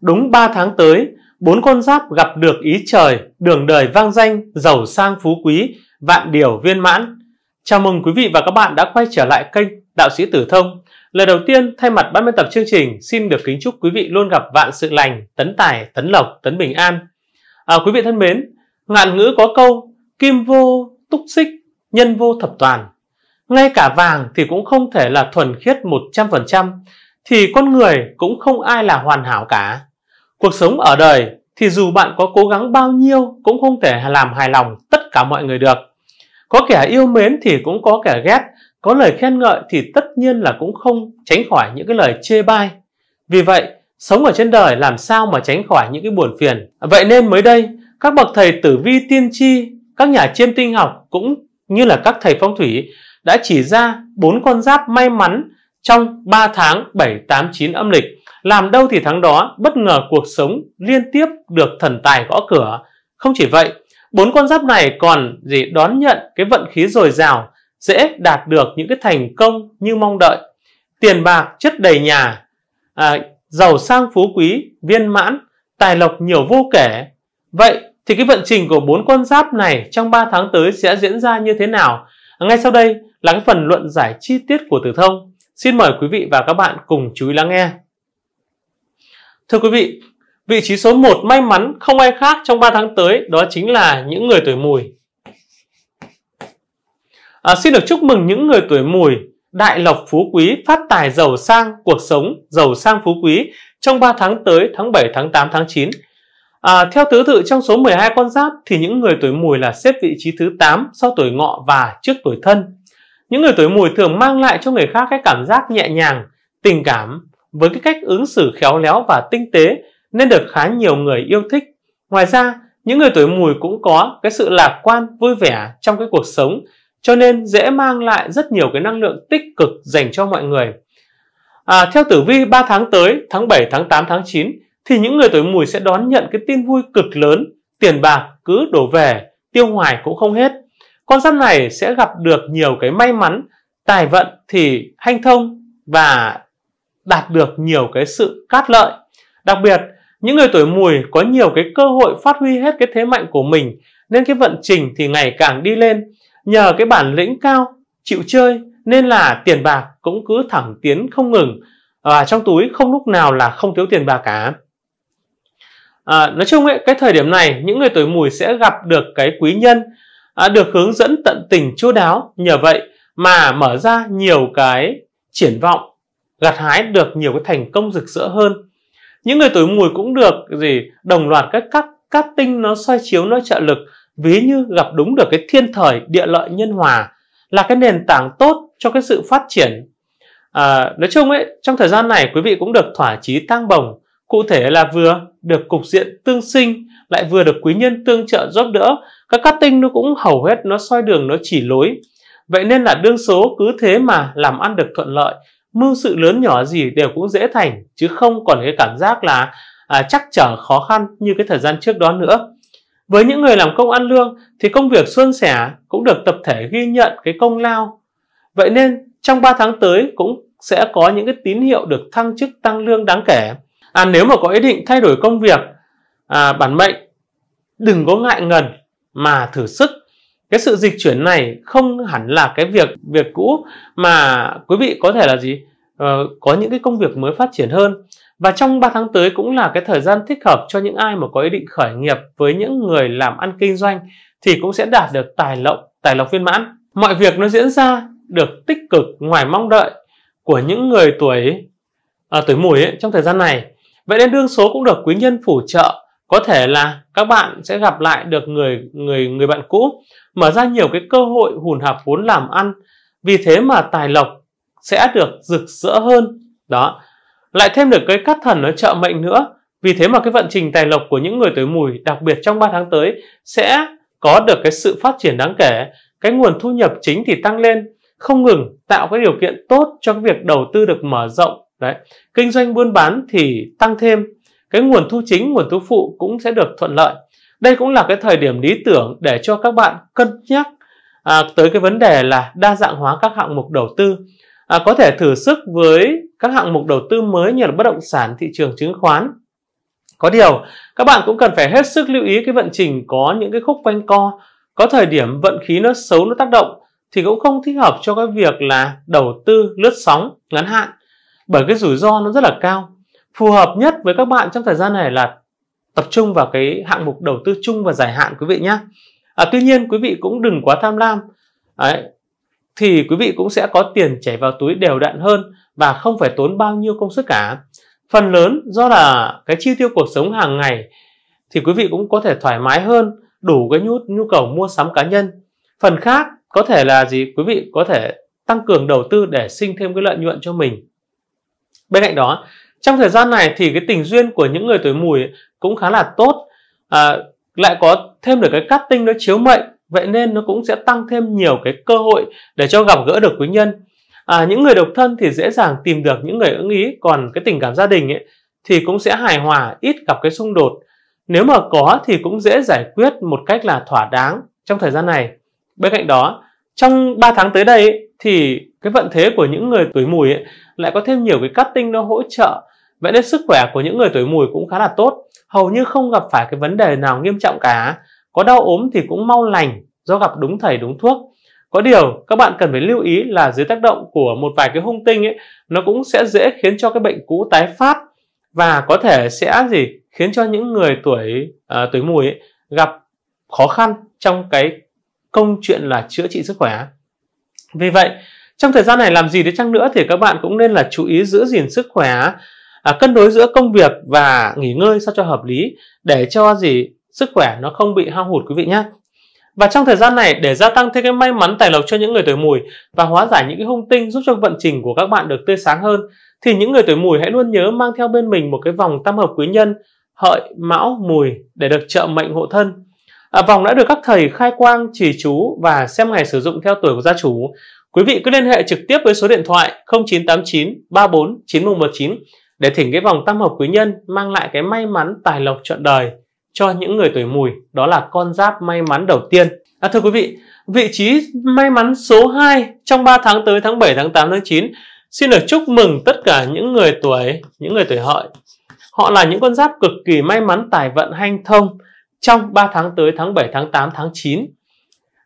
đúng 3 tháng tới, bốn con giáp gặp được ý trời, đường đời vang danh, giàu sang phú quý, vạn điều viên mãn. Chào mừng quý vị và các bạn đã quay trở lại kênh Đạo sĩ Tử Thông. Lời đầu tiên, thay mặt ban biên tập chương trình, xin được kính chúc quý vị luôn gặp vạn sự lành, tấn tài, tấn lộc, tấn bình an. À, quý vị thân mến, ngạn ngữ có câu, kim vô túc xích, nhân vô thập toàn. Ngay cả vàng thì cũng không thể là thuần khiết 100%, thì con người cũng không ai là hoàn hảo cả. Cuộc sống ở đời thì dù bạn có cố gắng bao nhiêu cũng không thể làm hài lòng tất cả mọi người được. Có kẻ yêu mến thì cũng có kẻ ghét, có lời khen ngợi thì tất nhiên là cũng không tránh khỏi những cái lời chê bai. Vì vậy, sống ở trên đời làm sao mà tránh khỏi những cái buồn phiền. Vậy nên mới đây, các bậc thầy tử vi tiên tri, các nhà chiêm tinh học cũng như là các thầy phong thủy đã chỉ ra bốn con giáp may mắn trong 3 tháng 7, 8, 9 âm lịch làm đâu thì thắng đó, bất ngờ cuộc sống liên tiếp được thần tài gõ cửa. Không chỉ vậy, bốn con giáp này còn gì đón nhận cái vận khí dồi dào, dễ đạt được những cái thành công như mong đợi. Tiền bạc chất đầy nhà, à, giàu sang phú quý, viên mãn, tài lộc nhiều vô kể. Vậy thì cái vận trình của bốn con giáp này trong 3 tháng tới sẽ diễn ra như thế nào? Ngay sau đây là cái phần luận giải chi tiết của Tử Thông. Xin mời quý vị và các bạn cùng chú ý lắng nghe. Thưa quý vị, vị trí số 1 may mắn không ai khác trong 3 tháng tới đó chính là những người tuổi mùi. À, xin được chúc mừng những người tuổi mùi đại lộc phú quý phát tài giàu sang cuộc sống giàu sang phú quý trong 3 tháng tới tháng 7, tháng 8, tháng 9. À, theo thứ tự trong số 12 con giáp thì những người tuổi mùi là xếp vị trí thứ 8 sau tuổi ngọ và trước tuổi thân. Những người tuổi mùi thường mang lại cho người khác cái cảm giác nhẹ nhàng, tình cảm với cái cách ứng xử khéo léo và tinh tế nên được khá nhiều người yêu thích. Ngoài ra, những người tuổi mùi cũng có cái sự lạc quan, vui vẻ trong cái cuộc sống, cho nên dễ mang lại rất nhiều cái năng lượng tích cực dành cho mọi người. À, theo tử vi 3 tháng tới, tháng 7, tháng 8, tháng 9, thì những người tuổi mùi sẽ đón nhận cái tin vui cực lớn, tiền bạc cứ đổ về, tiêu hoài cũng không hết. Con giáp này sẽ gặp được nhiều cái may mắn, tài vận thì hanh thông và đạt được nhiều cái sự cát lợi. Đặc biệt, những người tuổi mùi có nhiều cái cơ hội phát huy hết cái thế mạnh của mình nên cái vận trình thì ngày càng đi lên. Nhờ cái bản lĩnh cao, chịu chơi nên là tiền bạc cũng cứ thẳng tiến không ngừng và trong túi không lúc nào là không thiếu tiền bạc cả. À, nói chung ấy, cái thời điểm này những người tuổi mùi sẽ gặp được cái quý nhân à, được hướng dẫn tận tình chu đáo nhờ vậy mà mở ra nhiều cái triển vọng gặt hái được nhiều cái thành công rực rỡ hơn những người tuổi mùi cũng được gì đồng loạt các các các tinh nó soi chiếu nó trợ lực ví như gặp đúng được cái thiên thời địa lợi nhân hòa là cái nền tảng tốt cho cái sự phát triển à, nói chung ấy trong thời gian này quý vị cũng được thỏa chí tăng bồng cụ thể là vừa được cục diện tương sinh lại vừa được quý nhân tương trợ giúp đỡ các cát tinh nó cũng hầu hết nó soi đường nó chỉ lối vậy nên là đương số cứ thế mà làm ăn được thuận lợi mưu sự lớn nhỏ gì đều cũng dễ thành chứ không còn cái cảm giác là à, chắc trở khó khăn như cái thời gian trước đó nữa với những người làm công ăn lương thì công việc xuân sẻ cũng được tập thể ghi nhận cái công lao vậy nên trong 3 tháng tới cũng sẽ có những cái tín hiệu được thăng chức tăng lương đáng kể à, nếu mà có ý định thay đổi công việc à, bản mệnh đừng có ngại ngần mà thử sức cái sự dịch chuyển này không hẳn là cái việc việc cũ mà quý vị có thể là gì ờ, có những cái công việc mới phát triển hơn và trong 3 tháng tới cũng là cái thời gian thích hợp cho những ai mà có ý định khởi nghiệp với những người làm ăn kinh doanh thì cũng sẽ đạt được tài lộc tài lộc viên mãn mọi việc nó diễn ra được tích cực ngoài mong đợi của những người tuổi à, tuổi mùi ấy, trong thời gian này vậy nên đương số cũng được quý nhân phù trợ có thể là các bạn sẽ gặp lại được người người người bạn cũ mở ra nhiều cái cơ hội hùn hạp vốn làm ăn vì thế mà tài lộc sẽ được rực rỡ hơn đó lại thêm được cái cát thần ở trợ mệnh nữa vì thế mà cái vận trình tài lộc của những người tuổi mùi đặc biệt trong 3 tháng tới sẽ có được cái sự phát triển đáng kể cái nguồn thu nhập chính thì tăng lên không ngừng tạo cái điều kiện tốt cho cái việc đầu tư được mở rộng đấy kinh doanh buôn bán thì tăng thêm cái nguồn thu chính nguồn thu phụ cũng sẽ được thuận lợi đây cũng là cái thời điểm lý tưởng để cho các bạn cân nhắc à, tới cái vấn đề là đa dạng hóa các hạng mục đầu tư. À, có thể thử sức với các hạng mục đầu tư mới như là bất động sản, thị trường chứng khoán. Có điều, các bạn cũng cần phải hết sức lưu ý cái vận trình có những cái khúc quanh co, có thời điểm vận khí nó xấu nó tác động thì cũng không thích hợp cho cái việc là đầu tư lướt sóng ngắn hạn bởi cái rủi ro nó rất là cao. Phù hợp nhất với các bạn trong thời gian này là tập trung vào cái hạng mục đầu tư chung và dài hạn quý vị nhé à, tuy nhiên quý vị cũng đừng quá tham lam Đấy, thì quý vị cũng sẽ có tiền chảy vào túi đều đặn hơn và không phải tốn bao nhiêu công sức cả phần lớn do là cái chi tiêu cuộc sống hàng ngày thì quý vị cũng có thể thoải mái hơn đủ cái nhu, nhu cầu mua sắm cá nhân phần khác có thể là gì quý vị có thể tăng cường đầu tư để sinh thêm cái lợi nhuận cho mình bên cạnh đó trong thời gian này thì cái tình duyên của những người tuổi mùi cũng khá là tốt à, lại có thêm được cái cắt tinh nó chiếu mệnh vậy nên nó cũng sẽ tăng thêm nhiều cái cơ hội để cho gặp gỡ được quý nhân à, những người độc thân thì dễ dàng tìm được những người ưng ý còn cái tình cảm gia đình ấy thì cũng sẽ hài hòa ít gặp cái xung đột nếu mà có thì cũng dễ giải quyết một cách là thỏa đáng trong thời gian này bên cạnh đó trong 3 tháng tới đây ấy, thì cái vận thế của những người tuổi mùi ấy, lại có thêm nhiều cái cắt tinh nó hỗ trợ vậy nên sức khỏe của những người tuổi mùi cũng khá là tốt hầu như không gặp phải cái vấn đề nào nghiêm trọng cả. Có đau ốm thì cũng mau lành do gặp đúng thầy đúng thuốc. Có điều các bạn cần phải lưu ý là dưới tác động của một vài cái hung tinh ấy, nó cũng sẽ dễ khiến cho cái bệnh cũ tái phát và có thể sẽ gì khiến cho những người tuổi à, tuổi mùi ấy, gặp khó khăn trong cái công chuyện là chữa trị sức khỏe. Vì vậy, trong thời gian này làm gì đến chăng nữa thì các bạn cũng nên là chú ý giữ gìn sức khỏe à, cân đối giữa công việc và nghỉ ngơi sao cho hợp lý để cho gì sức khỏe nó không bị hao hụt quý vị nhé và trong thời gian này để gia tăng thêm cái may mắn tài lộc cho những người tuổi mùi và hóa giải những cái hung tinh giúp cho vận trình của các bạn được tươi sáng hơn thì những người tuổi mùi hãy luôn nhớ mang theo bên mình một cái vòng tam hợp quý nhân hợi mão mùi để được trợ mệnh hộ thân à, vòng đã được các thầy khai quang trì chú và xem ngày sử dụng theo tuổi của gia chủ quý vị cứ liên hệ trực tiếp với số điện thoại 0989 34 9119 để thỉnh cái vòng tam hợp quý nhân mang lại cái may mắn tài lộc trọn đời cho những người tuổi mùi đó là con giáp may mắn đầu tiên à, thưa quý vị vị trí may mắn số 2 trong 3 tháng tới tháng 7 tháng 8 tháng 9 xin được chúc mừng tất cả những người tuổi những người tuổi hợi họ là những con giáp cực kỳ may mắn tài vận hanh thông trong 3 tháng tới tháng 7 tháng 8 tháng 9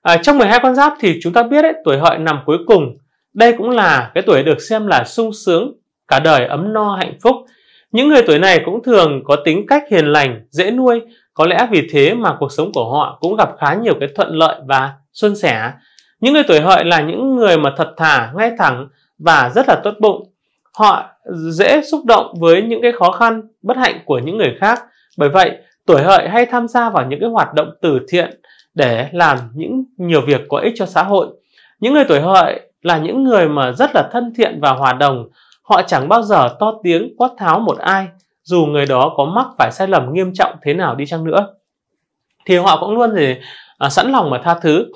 à, trong 12 con giáp thì chúng ta biết đấy tuổi hợi nằm cuối cùng đây cũng là cái tuổi được xem là sung sướng cả đời ấm no hạnh phúc. Những người tuổi này cũng thường có tính cách hiền lành, dễ nuôi, có lẽ vì thế mà cuộc sống của họ cũng gặp khá nhiều cái thuận lợi và xuân sẻ. Những người tuổi hợi là những người mà thật thà, ngay thẳng và rất là tốt bụng. Họ dễ xúc động với những cái khó khăn, bất hạnh của những người khác. Bởi vậy, tuổi hợi hay tham gia vào những cái hoạt động từ thiện để làm những nhiều việc có ích cho xã hội. Những người tuổi hợi là những người mà rất là thân thiện và hòa đồng, Họ chẳng bao giờ to tiếng quát tháo một ai, dù người đó có mắc phải sai lầm nghiêm trọng thế nào đi chăng nữa. Thì họ cũng luôn để à, sẵn lòng mà tha thứ.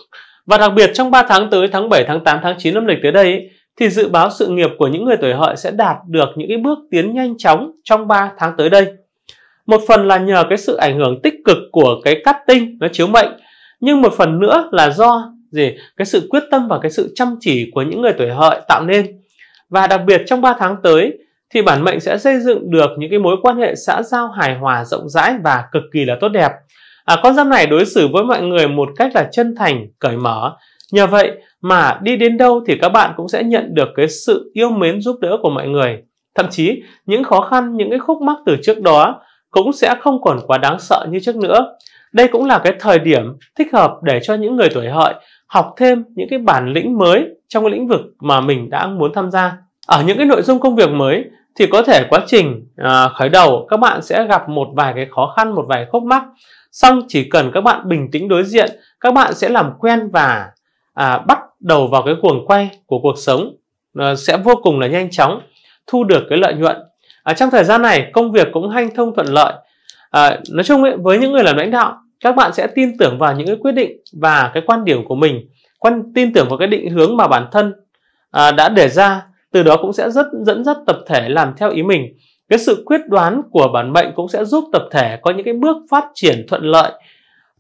Và đặc biệt trong 3 tháng tới, tháng 7, tháng 8, tháng 9 năm lịch tới đây, thì dự báo sự nghiệp của những người tuổi hợi sẽ đạt được những cái bước tiến nhanh chóng trong 3 tháng tới đây. Một phần là nhờ cái sự ảnh hưởng tích cực của cái cát tinh nó chiếu mệnh, nhưng một phần nữa là do gì cái sự quyết tâm và cái sự chăm chỉ của những người tuổi hợi tạo nên và đặc biệt trong 3 tháng tới thì bản mệnh sẽ xây dựng được những cái mối quan hệ xã giao hài hòa rộng rãi và cực kỳ là tốt đẹp. À, con giáp này đối xử với mọi người một cách là chân thành, cởi mở. Nhờ vậy mà đi đến đâu thì các bạn cũng sẽ nhận được cái sự yêu mến giúp đỡ của mọi người. Thậm chí những khó khăn, những cái khúc mắc từ trước đó cũng sẽ không còn quá đáng sợ như trước nữa. Đây cũng là cái thời điểm thích hợp để cho những người tuổi hợi học thêm những cái bản lĩnh mới trong cái lĩnh vực mà mình đã muốn tham gia ở những cái nội dung công việc mới thì có thể quá trình à, khởi đầu các bạn sẽ gặp một vài cái khó khăn một vài khúc mắc xong chỉ cần các bạn bình tĩnh đối diện các bạn sẽ làm quen và à, bắt đầu vào cái cuồng quay của cuộc sống à, sẽ vô cùng là nhanh chóng thu được cái lợi nhuận à, trong thời gian này công việc cũng hanh thông thuận lợi à, nói chung ấy, với những người làm lãnh đạo các bạn sẽ tin tưởng vào những cái quyết định và cái quan điểm của mình quan tin tưởng vào cái định hướng mà bản thân à, đã đề ra từ đó cũng sẽ rất dẫn dắt tập thể làm theo ý mình cái sự quyết đoán của bản mệnh cũng sẽ giúp tập thể có những cái bước phát triển thuận lợi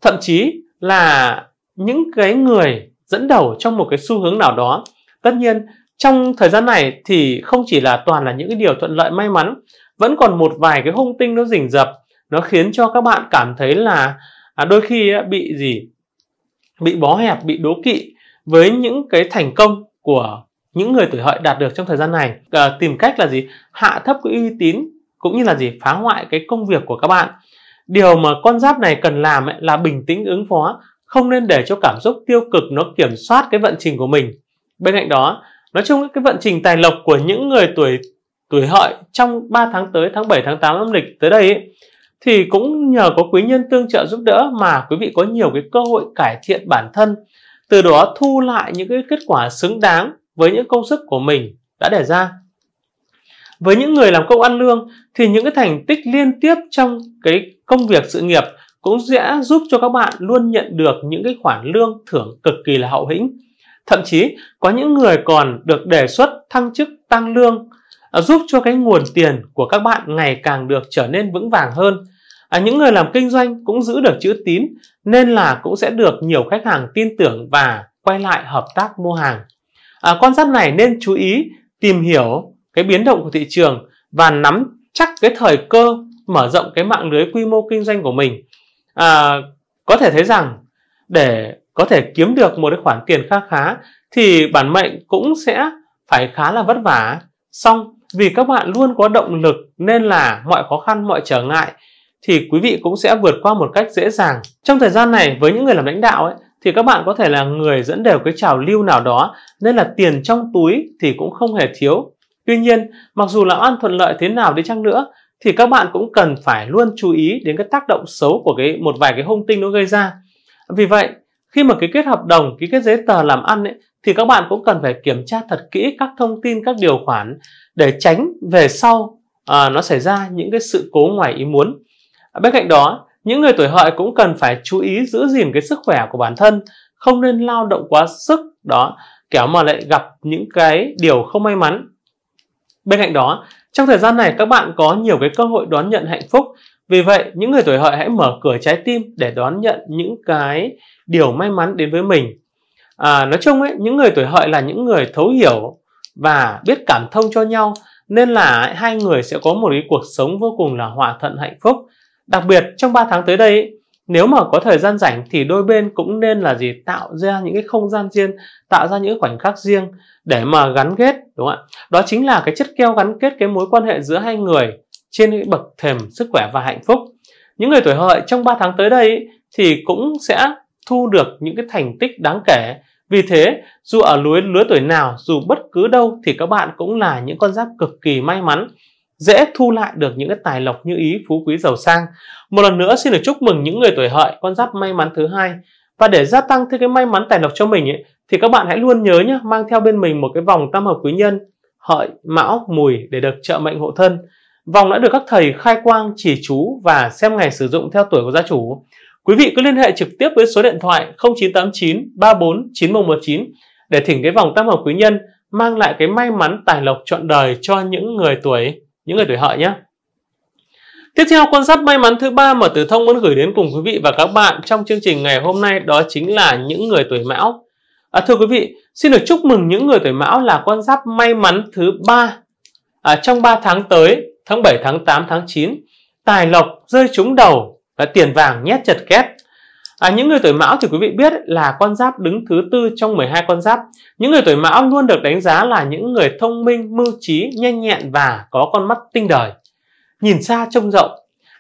thậm chí là những cái người dẫn đầu trong một cái xu hướng nào đó tất nhiên trong thời gian này thì không chỉ là toàn là những cái điều thuận lợi may mắn vẫn còn một vài cái hung tinh nó rình rập nó khiến cho các bạn cảm thấy là à, đôi khi á, bị gì bị bó hẹp bị đố kỵ với những cái thành công của những người tuổi hợi đạt được trong thời gian này à, tìm cách là gì hạ thấp cái uy tín cũng như là gì phá hoại cái công việc của các bạn điều mà con giáp này cần làm ấy, là bình tĩnh ứng phó không nên để cho cảm xúc tiêu cực nó kiểm soát cái vận trình của mình bên cạnh đó nói chung cái vận trình tài lộc của những người tuổi tuổi hợi trong 3 tháng tới tháng 7 tháng 8 âm lịch tới đây ấy, thì cũng nhờ có quý nhân tương trợ giúp đỡ mà quý vị có nhiều cái cơ hội cải thiện bản thân từ đó thu lại những cái kết quả xứng đáng với những công sức của mình đã đề ra với những người làm công ăn lương thì những cái thành tích liên tiếp trong cái công việc sự nghiệp cũng sẽ giúp cho các bạn luôn nhận được những cái khoản lương thưởng cực kỳ là hậu hĩnh thậm chí có những người còn được đề xuất thăng chức tăng lương giúp cho cái nguồn tiền của các bạn ngày càng được trở nên vững vàng hơn à, những người làm kinh doanh cũng giữ được chữ tín nên là cũng sẽ được nhiều khách hàng tin tưởng và quay lại hợp tác mua hàng à, con giáp này nên chú ý tìm hiểu cái biến động của thị trường và nắm chắc cái thời cơ mở rộng cái mạng lưới quy mô kinh doanh của mình à, có thể thấy rằng để có thể kiếm được một cái khoản tiền khá khá thì bản mệnh cũng sẽ phải khá là vất vả xong vì các bạn luôn có động lực nên là mọi khó khăn, mọi trở ngại thì quý vị cũng sẽ vượt qua một cách dễ dàng. Trong thời gian này với những người làm lãnh đạo ấy thì các bạn có thể là người dẫn đều cái trào lưu nào đó nên là tiền trong túi thì cũng không hề thiếu. Tuy nhiên, mặc dù làm ăn thuận lợi thế nào đi chăng nữa thì các bạn cũng cần phải luôn chú ý đến cái tác động xấu của cái một vài cái hung tinh nó gây ra. Vì vậy, khi mà ký kết hợp đồng, ký kết giấy tờ làm ăn ấy, thì các bạn cũng cần phải kiểm tra thật kỹ các thông tin các điều khoản để tránh về sau à, nó xảy ra những cái sự cố ngoài ý muốn à, bên cạnh đó những người tuổi hợi cũng cần phải chú ý giữ gìn cái sức khỏe của bản thân không nên lao động quá sức đó kéo mà lại gặp những cái điều không may mắn bên cạnh đó trong thời gian này các bạn có nhiều cái cơ hội đón nhận hạnh phúc vì vậy những người tuổi hợi hãy mở cửa trái tim để đón nhận những cái điều may mắn đến với mình à, nói chung ấy những người tuổi hợi là những người thấu hiểu và biết cảm thông cho nhau nên là hai người sẽ có một cái cuộc sống vô cùng là hòa thuận hạnh phúc đặc biệt trong 3 tháng tới đây ấy, nếu mà có thời gian rảnh thì đôi bên cũng nên là gì tạo ra những cái không gian riêng tạo ra những khoảnh khắc riêng để mà gắn kết đúng không ạ đó chính là cái chất keo gắn kết cái mối quan hệ giữa hai người trên cái bậc thềm sức khỏe và hạnh phúc những người tuổi hợi trong 3 tháng tới đây ý, thì cũng sẽ thu được những cái thành tích đáng kể. Vì thế, dù ở lứa lứa tuổi nào, dù bất cứ đâu thì các bạn cũng là những con giáp cực kỳ may mắn, dễ thu lại được những cái tài lộc như ý, phú quý giàu sang. Một lần nữa xin được chúc mừng những người tuổi hợi, con giáp may mắn thứ hai. Và để gia tăng thêm cái may mắn tài lộc cho mình ấy, thì các bạn hãy luôn nhớ nhé, mang theo bên mình một cái vòng tam hợp quý nhân hợi, mão, mùi để được trợ mệnh hộ thân. Vòng đã được các thầy khai quang, chỉ chú và xem ngày sử dụng theo tuổi của gia chủ. Quý vị cứ liên hệ trực tiếp với số điện thoại 0989 34 9119 để thỉnh cái vòng tam hợp quý nhân mang lại cái may mắn tài lộc trọn đời cho những người tuổi những người tuổi hợi nhé. Tiếp theo con giáp may mắn thứ ba mà Tử Thông muốn gửi đến cùng quý vị và các bạn trong chương trình ngày hôm nay đó chính là những người tuổi Mão. À, thưa quý vị, xin được chúc mừng những người tuổi Mão là con giáp may mắn thứ ba à, trong 3 tháng tới, tháng 7, tháng 8, tháng 9, tài lộc rơi trúng đầu Đấy, tiền vàng nhét chật két À, những người tuổi mão thì quý vị biết là con giáp đứng thứ tư trong 12 con giáp. Những người tuổi mão luôn được đánh giá là những người thông minh, mưu trí, nhanh nhẹn và có con mắt tinh đời. Nhìn xa trông rộng.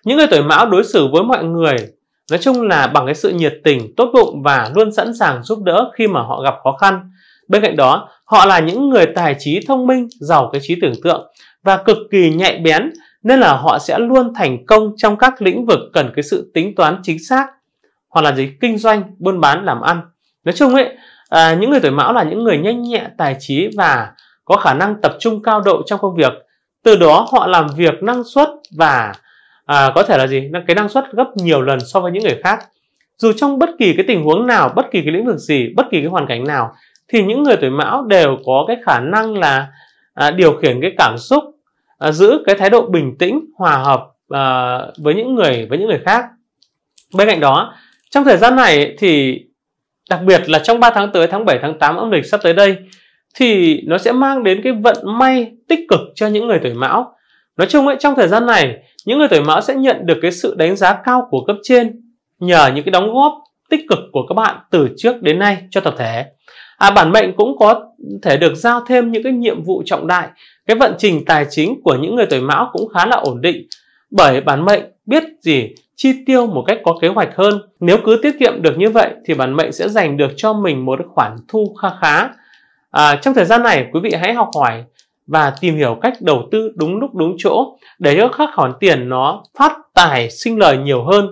Những người tuổi mão đối xử với mọi người nói chung là bằng cái sự nhiệt tình, tốt bụng và luôn sẵn sàng giúp đỡ khi mà họ gặp khó khăn. Bên cạnh đó, họ là những người tài trí thông minh, giàu cái trí tưởng tượng và cực kỳ nhạy bén nên là họ sẽ luôn thành công trong các lĩnh vực cần cái sự tính toán chính xác hoặc là gì kinh doanh buôn bán làm ăn nói chung ấy à, những người tuổi mão là những người nhanh nhẹ tài trí và có khả năng tập trung cao độ trong công việc từ đó họ làm việc năng suất và à, có thể là gì cái năng suất gấp nhiều lần so với những người khác dù trong bất kỳ cái tình huống nào bất kỳ cái lĩnh vực gì bất kỳ cái hoàn cảnh nào thì những người tuổi mão đều có cái khả năng là à, điều khiển cái cảm xúc à, giữ cái thái độ bình tĩnh hòa hợp à, với những người với những người khác bên cạnh đó trong thời gian này thì đặc biệt là trong 3 tháng tới tháng 7 tháng 8 âm lịch sắp tới đây thì nó sẽ mang đến cái vận may tích cực cho những người tuổi mão nói chung ấy trong thời gian này những người tuổi mão sẽ nhận được cái sự đánh giá cao của cấp trên nhờ những cái đóng góp tích cực của các bạn từ trước đến nay cho tập thể à bản mệnh cũng có thể được giao thêm những cái nhiệm vụ trọng đại cái vận trình tài chính của những người tuổi mão cũng khá là ổn định bởi bản mệnh biết gì chi tiêu một cách có kế hoạch hơn. Nếu cứ tiết kiệm được như vậy thì bản mệnh sẽ dành được cho mình một khoản thu kha khá. À, trong thời gian này quý vị hãy học hỏi và tìm hiểu cách đầu tư đúng lúc đúng chỗ để cho các khoản tiền nó phát tài sinh lời nhiều hơn.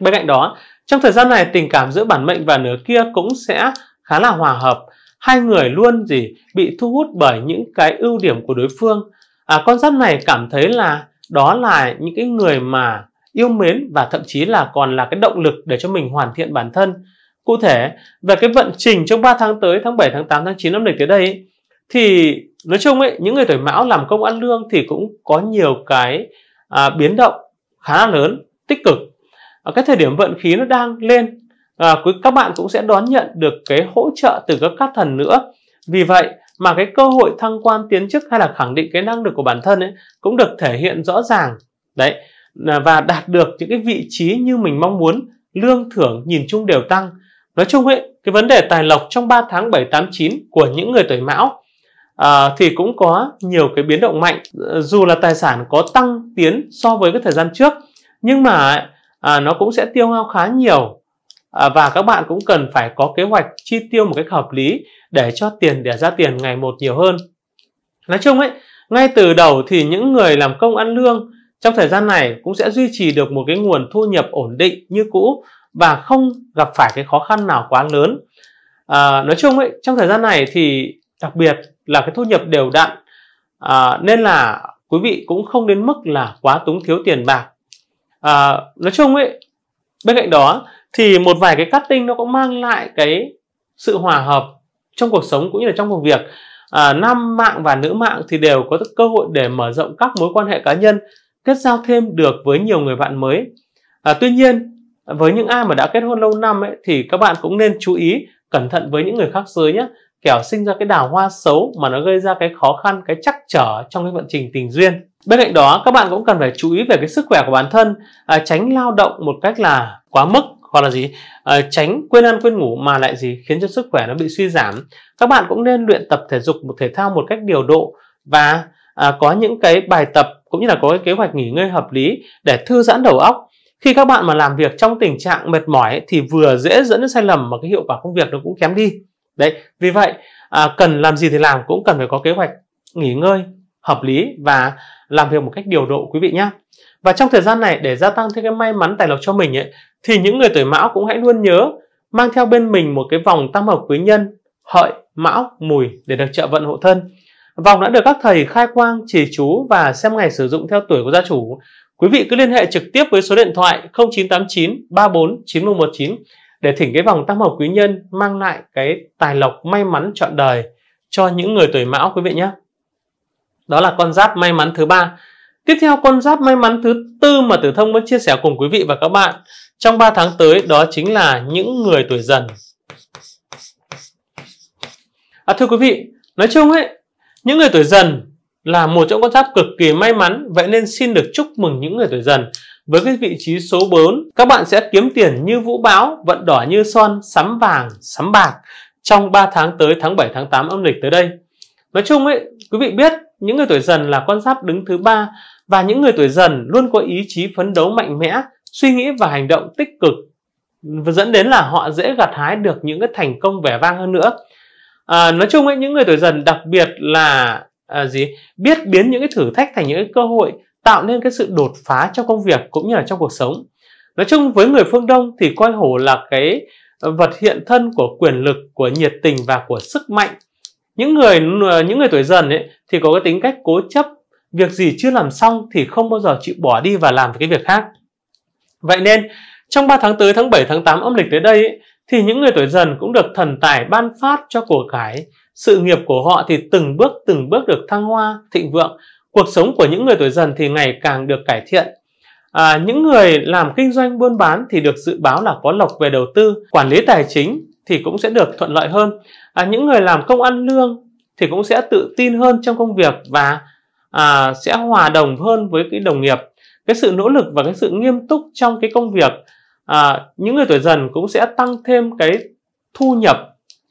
Bên cạnh đó, trong thời gian này tình cảm giữa bản mệnh và nửa kia cũng sẽ khá là hòa hợp hai người luôn gì bị thu hút bởi những cái ưu điểm của đối phương à, con giáp này cảm thấy là đó là những cái người mà yêu mến và thậm chí là còn là cái động lực để cho mình hoàn thiện bản thân cụ thể về cái vận trình trong 3 tháng tới tháng 7 tháng 8 tháng 9 năm lịch tới đây ấy, thì nói chung ấy những người tuổi mão làm công ăn lương thì cũng có nhiều cái à, biến động khá là lớn tích cực ở cái thời điểm vận khí nó đang lên à, các bạn cũng sẽ đón nhận được cái hỗ trợ từ các các thần nữa vì vậy mà cái cơ hội thăng quan tiến chức hay là khẳng định cái năng lực của bản thân ấy cũng được thể hiện rõ ràng đấy và đạt được những cái vị trí như mình mong muốn lương thưởng nhìn chung đều tăng nói chung ấy cái vấn đề tài lộc trong 3 tháng 7, 8, 9 của những người tuổi mão à, thì cũng có nhiều cái biến động mạnh dù là tài sản có tăng tiến so với cái thời gian trước nhưng mà à, nó cũng sẽ tiêu hao khá nhiều À, và các bạn cũng cần phải có kế hoạch chi tiêu một cách hợp lý để cho tiền để ra tiền ngày một nhiều hơn nói chung ấy ngay từ đầu thì những người làm công ăn lương trong thời gian này cũng sẽ duy trì được một cái nguồn thu nhập ổn định như cũ và không gặp phải cái khó khăn nào quá lớn à, nói chung ấy trong thời gian này thì đặc biệt là cái thu nhập đều đặn à, nên là quý vị cũng không đến mức là quá túng thiếu tiền bạc à, nói chung ấy bên cạnh đó thì một vài cái cutting nó cũng mang lại cái sự hòa hợp trong cuộc sống cũng như là trong công việc à, nam mạng và nữ mạng thì đều có cơ hội để mở rộng các mối quan hệ cá nhân kết giao thêm được với nhiều người bạn mới à, tuy nhiên với những ai mà đã kết hôn lâu năm ấy, thì các bạn cũng nên chú ý cẩn thận với những người khác giới nhé kẻo sinh ra cái đào hoa xấu mà nó gây ra cái khó khăn cái chắc trở trong cái vận trình tình duyên bên cạnh đó các bạn cũng cần phải chú ý về cái sức khỏe của bản thân à, tránh lao động một cách là quá mức hoặc là gì à, tránh quên ăn quên ngủ mà lại gì khiến cho sức khỏe nó bị suy giảm các bạn cũng nên luyện tập thể dục một thể thao một cách điều độ và à, có những cái bài tập cũng như là có cái kế hoạch nghỉ ngơi hợp lý để thư giãn đầu óc khi các bạn mà làm việc trong tình trạng mệt mỏi thì vừa dễ dẫn đến sai lầm mà cái hiệu quả công việc nó cũng kém đi đấy vì vậy à, cần làm gì thì làm cũng cần phải có kế hoạch nghỉ ngơi hợp lý và làm việc một cách điều độ quý vị nhé và trong thời gian này để gia tăng thêm cái may mắn tài lộc cho mình ấy, thì những người tuổi mão cũng hãy luôn nhớ mang theo bên mình một cái vòng tam hợp quý nhân hợi, mão, mùi để được trợ vận hộ thân. Vòng đã được các thầy khai quang, chỉ chú và xem ngày sử dụng theo tuổi của gia chủ. Quý vị cứ liên hệ trực tiếp với số điện thoại 0989 34 9119 để thỉnh cái vòng tam hợp quý nhân mang lại cái tài lộc may mắn trọn đời cho những người tuổi mão quý vị nhé. Đó là con giáp may mắn thứ ba Tiếp theo con giáp may mắn thứ tư mà Tử Thông muốn chia sẻ cùng quý vị và các bạn trong 3 tháng tới đó chính là những người tuổi dần. À, thưa quý vị, nói chung ấy, những người tuổi dần là một trong con giáp cực kỳ may mắn vậy nên xin được chúc mừng những người tuổi dần với cái vị trí số 4 các bạn sẽ kiếm tiền như vũ báo vận đỏ như son sắm vàng sắm bạc trong 3 tháng tới tháng 7 tháng 8 âm lịch tới đây nói chung ấy quý vị biết những người tuổi dần là con giáp đứng thứ ba và những người tuổi dần luôn có ý chí phấn đấu mạnh mẽ, suy nghĩ và hành động tích cực dẫn đến là họ dễ gặt hái được những cái thành công vẻ vang hơn nữa. À, nói chung ấy những người tuổi dần đặc biệt là à, gì biết biến những cái thử thách thành những cái cơ hội tạo nên cái sự đột phá trong công việc cũng như là trong cuộc sống. Nói chung với người phương Đông thì coi hổ là cái vật hiện thân của quyền lực, của nhiệt tình và của sức mạnh. Những người à, những người tuổi dần ấy thì có cái tính cách cố chấp việc gì chưa làm xong thì không bao giờ chịu bỏ đi và làm cái việc khác. Vậy nên, trong 3 tháng tới tháng 7 tháng 8 âm lịch tới đây thì những người tuổi dần cũng được thần tài ban phát cho của cải, sự nghiệp của họ thì từng bước từng bước được thăng hoa, thịnh vượng, cuộc sống của những người tuổi dần thì ngày càng được cải thiện. À, những người làm kinh doanh buôn bán thì được dự báo là có lộc về đầu tư, quản lý tài chính thì cũng sẽ được thuận lợi hơn. À, những người làm công ăn lương thì cũng sẽ tự tin hơn trong công việc và à, sẽ hòa đồng hơn với cái đồng nghiệp cái sự nỗ lực và cái sự nghiêm túc trong cái công việc à, những người tuổi dần cũng sẽ tăng thêm cái thu nhập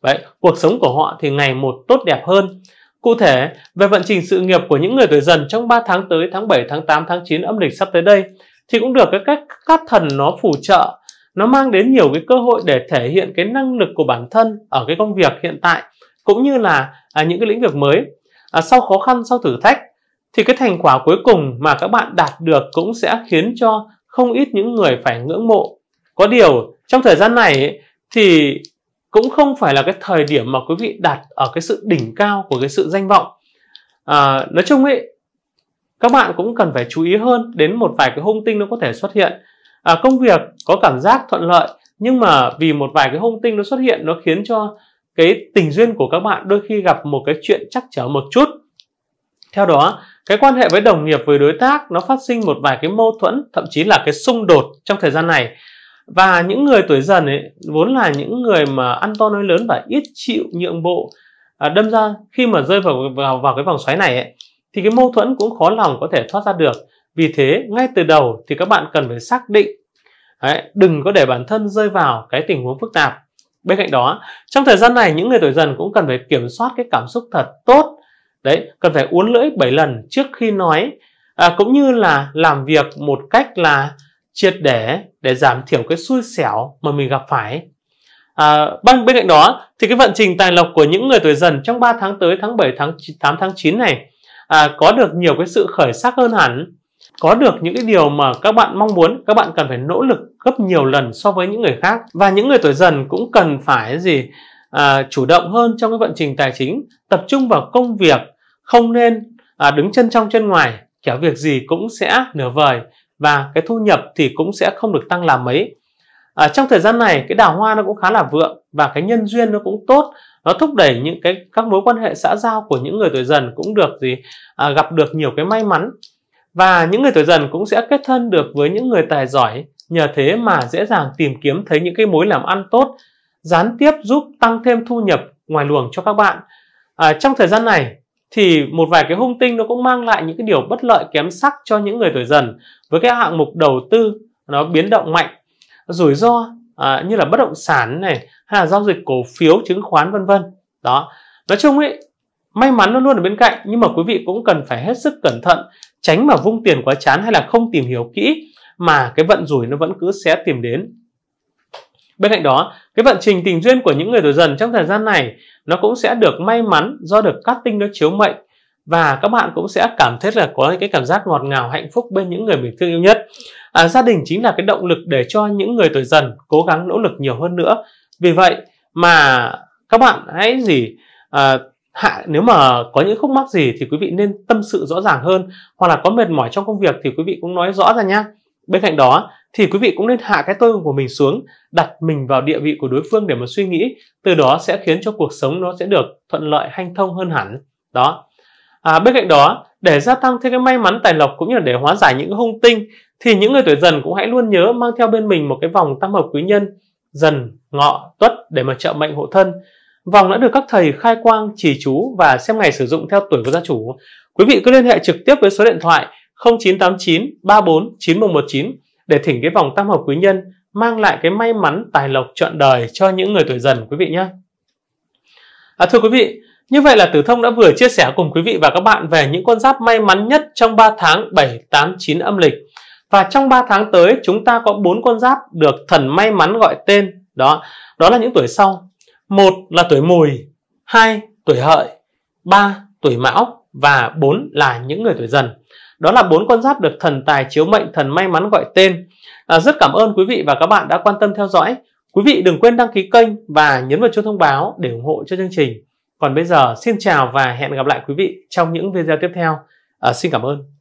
vậy cuộc sống của họ thì ngày một tốt đẹp hơn Cụ thể, về vận trình sự nghiệp của những người tuổi dần trong 3 tháng tới tháng 7, tháng 8, tháng 9 âm lịch sắp tới đây thì cũng được cái cách các thần nó phù trợ, nó mang đến nhiều cái cơ hội để thể hiện cái năng lực của bản thân ở cái công việc hiện tại cũng như là à, những cái lĩnh vực mới. À, sau khó khăn, sau thử thách thì cái thành quả cuối cùng mà các bạn đạt được cũng sẽ khiến cho không ít những người phải ngưỡng mộ. Có điều, trong thời gian này thì cũng không phải là cái thời điểm mà quý vị đạt ở cái sự đỉnh cao của cái sự danh vọng. À, nói chung ấy, các bạn cũng cần phải chú ý hơn đến một vài cái hung tinh nó có thể xuất hiện. À, công việc có cảm giác thuận lợi nhưng mà vì một vài cái hung tinh nó xuất hiện nó khiến cho cái tình duyên của các bạn đôi khi gặp một cái chuyện chắc trở một chút theo đó, cái quan hệ với đồng nghiệp với đối tác nó phát sinh một vài cái mâu thuẫn, thậm chí là cái xung đột trong thời gian này. Và những người tuổi dần ấy vốn là những người mà ăn to nói lớn và ít chịu nhượng bộ. À, đâm ra khi mà rơi vào vào, vào cái vòng xoáy này ấy, thì cái mâu thuẫn cũng khó lòng có thể thoát ra được. Vì thế, ngay từ đầu thì các bạn cần phải xác định Đấy, đừng có để bản thân rơi vào cái tình huống phức tạp. Bên cạnh đó, trong thời gian này những người tuổi dần cũng cần phải kiểm soát cái cảm xúc thật tốt đấy cần phải uốn lưỡi 7 lần trước khi nói à, cũng như là làm việc một cách là triệt để để giảm thiểu cái xui xẻo mà mình gặp phải à, bên, bên cạnh đó thì cái vận trình tài lộc của những người tuổi dần trong 3 tháng tới tháng 7 tháng 8 tháng 9 này à, có được nhiều cái sự khởi sắc hơn hẳn có được những cái điều mà các bạn mong muốn các bạn cần phải nỗ lực gấp nhiều lần so với những người khác và những người tuổi dần cũng cần phải gì à, chủ động hơn trong cái vận trình tài chính tập trung vào công việc không nên à, đứng chân trong chân ngoài kiểu việc gì cũng sẽ nửa vời và cái thu nhập thì cũng sẽ không được tăng là mấy à, trong thời gian này cái đào hoa nó cũng khá là vượng và cái nhân duyên nó cũng tốt nó thúc đẩy những cái các mối quan hệ xã giao của những người tuổi dần cũng được gì à, gặp được nhiều cái may mắn và những người tuổi dần cũng sẽ kết thân được với những người tài giỏi nhờ thế mà dễ dàng tìm kiếm thấy những cái mối làm ăn tốt gián tiếp giúp tăng thêm thu nhập ngoài luồng cho các bạn. À, trong thời gian này thì một vài cái hung tinh nó cũng mang lại những cái điều bất lợi kém sắc cho những người tuổi dần với cái hạng mục đầu tư nó biến động mạnh, rủi ro à, như là bất động sản này hay là giao dịch cổ phiếu, chứng khoán vân vân. Đó. Nói chung ấy may mắn nó luôn ở bên cạnh nhưng mà quý vị cũng cần phải hết sức cẩn thận tránh mà vung tiền quá chán hay là không tìm hiểu kỹ mà cái vận rủi nó vẫn cứ sẽ tìm đến Bên cạnh đó, cái vận trình tình duyên của những người tuổi dần trong thời gian này nó cũng sẽ được may mắn do được cát tinh nó chiếu mệnh và các bạn cũng sẽ cảm thấy là có cái cảm giác ngọt ngào hạnh phúc bên những người mình thương yêu nhất. À, gia đình chính là cái động lực để cho những người tuổi dần cố gắng nỗ lực nhiều hơn nữa. Vì vậy mà các bạn hãy gì à, hạ nếu mà có những khúc mắc gì thì quý vị nên tâm sự rõ ràng hơn hoặc là có mệt mỏi trong công việc thì quý vị cũng nói rõ ra nhé. Bên cạnh đó thì quý vị cũng nên hạ cái tôi của mình xuống, đặt mình vào địa vị của đối phương để mà suy nghĩ, từ đó sẽ khiến cho cuộc sống nó sẽ được thuận lợi hanh thông hơn hẳn. Đó. À, bên cạnh đó, để gia tăng thêm cái may mắn tài lộc cũng như là để hóa giải những hung tinh thì những người tuổi dần cũng hãy luôn nhớ mang theo bên mình một cái vòng tam hợp quý nhân dần, ngọ, tuất để mà trợ mệnh hộ thân. Vòng đã được các thầy khai quang, chỉ chú và xem ngày sử dụng theo tuổi của gia chủ. Quý vị cứ liên hệ trực tiếp với số điện thoại 0989 34 9119 để thỉnh cái vòng tam hợp quý nhân mang lại cái may mắn tài lộc trọn đời cho những người tuổi dần quý vị nhé. À, thưa quý vị, như vậy là Tử Thông đã vừa chia sẻ cùng quý vị và các bạn về những con giáp may mắn nhất trong 3 tháng 7, 8, 9 âm lịch. Và trong 3 tháng tới chúng ta có bốn con giáp được thần may mắn gọi tên. Đó, đó là những tuổi sau. Một là tuổi Mùi, hai tuổi Hợi, ba tuổi Mão và bốn là những người tuổi Dần. Đó là bốn con giáp được thần tài chiếu mệnh thần may mắn gọi tên. À, rất cảm ơn quý vị và các bạn đã quan tâm theo dõi. Quý vị đừng quên đăng ký kênh và nhấn vào chuông thông báo để ủng hộ cho chương trình. Còn bây giờ xin chào và hẹn gặp lại quý vị trong những video tiếp theo. À, xin cảm ơn.